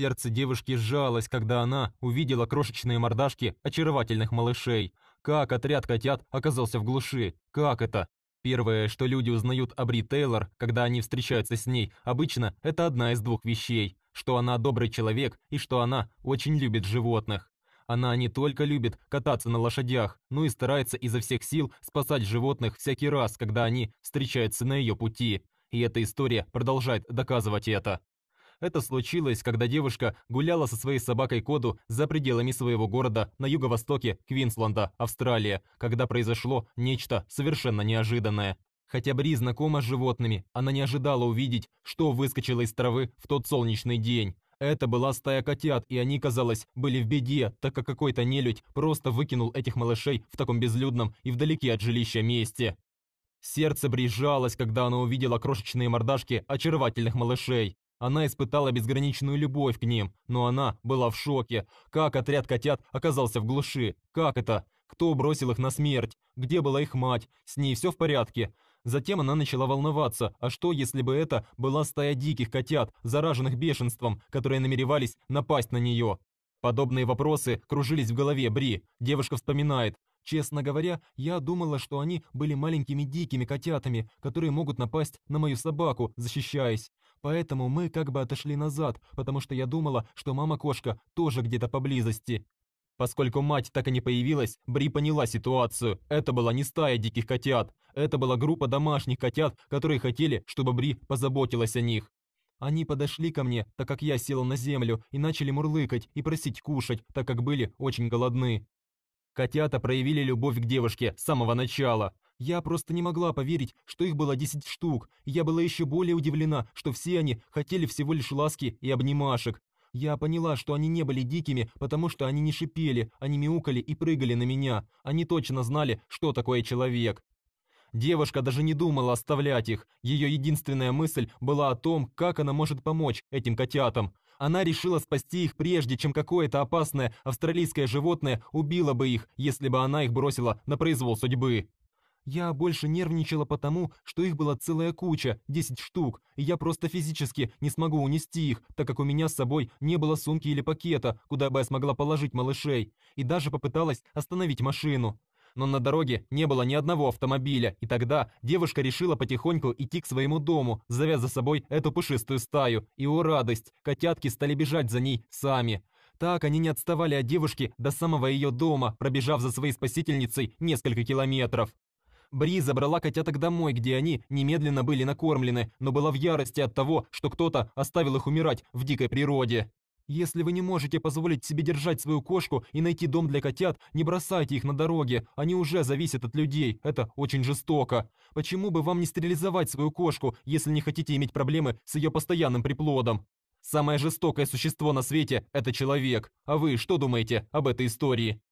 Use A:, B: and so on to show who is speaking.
A: Сердце девушки сжалось, когда она увидела крошечные мордашки очаровательных малышей. Как отряд котят оказался в глуши? Как это? Первое, что люди узнают о Бри Тейлор, когда они встречаются с ней, обычно это одна из двух вещей, что она добрый человек и что она очень любит животных. Она не только любит кататься на лошадях, но и старается изо всех сил спасать животных всякий раз, когда они встречаются на ее пути. И эта история продолжает доказывать это. Это случилось, когда девушка гуляла со своей собакой Коду за пределами своего города на юго-востоке Квинсленда, Австралия, когда произошло нечто совершенно неожиданное. Хотя Бри знакома с животными, она не ожидала увидеть, что выскочило из травы в тот солнечный день. Это была стая котят, и они, казалось, были в беде, так как какой-то нелюдь просто выкинул этих малышей в таком безлюдном и вдалеке от жилища месте. Сердце брижалось, когда она увидела крошечные мордашки очаровательных малышей. Она испытала безграничную любовь к ним, но она была в шоке. Как отряд котят оказался в глуши? Как это? Кто бросил их на смерть? Где была их мать? С ней все в порядке? Затем она начала волноваться, а что, если бы это была стая диких котят, зараженных бешенством, которые намеревались напасть на нее? Подобные вопросы кружились в голове Бри. Девушка вспоминает, Честно говоря, я думала, что они были маленькими дикими котятами, которые могут напасть на мою собаку, защищаясь. Поэтому мы как бы отошли назад, потому что я думала, что мама-кошка тоже где-то поблизости. Поскольку мать так и не появилась, Бри поняла ситуацию. Это была не стая диких котят. Это была группа домашних котят, которые хотели, чтобы Бри позаботилась о них. Они подошли ко мне, так как я села на землю, и начали мурлыкать и просить кушать, так как были очень голодны. Котята проявили любовь к девушке с самого начала. Я просто не могла поверить, что их было 10 штук. Я была еще более удивлена, что все они хотели всего лишь ласки и обнимашек. Я поняла, что они не были дикими, потому что они не шипели, они мяукали и прыгали на меня. Они точно знали, что такое человек. Девушка даже не думала оставлять их. Ее единственная мысль была о том, как она может помочь этим котятам. Она решила спасти их прежде, чем какое-то опасное австралийское животное убило бы их, если бы она их бросила на произвол судьбы. Я больше нервничала потому, что их была целая куча, 10 штук, и я просто физически не смогу унести их, так как у меня с собой не было сумки или пакета, куда бы я смогла положить малышей, и даже попыталась остановить машину но на дороге не было ни одного автомобиля, и тогда девушка решила потихоньку идти к своему дому, завя за собой эту пушистую стаю, и, о радость, котятки стали бежать за ней сами. Так они не отставали от девушки до самого ее дома, пробежав за своей спасительницей несколько километров. Бри забрала котяток домой, где они немедленно были накормлены, но была в ярости от того, что кто-то оставил их умирать в дикой природе. Если вы не можете позволить себе держать свою кошку и найти дом для котят, не бросайте их на дороге, они уже зависят от людей, это очень жестоко. Почему бы вам не стерилизовать свою кошку, если не хотите иметь проблемы с ее постоянным приплодом? Самое жестокое существо на свете – это человек. А вы что думаете об этой истории?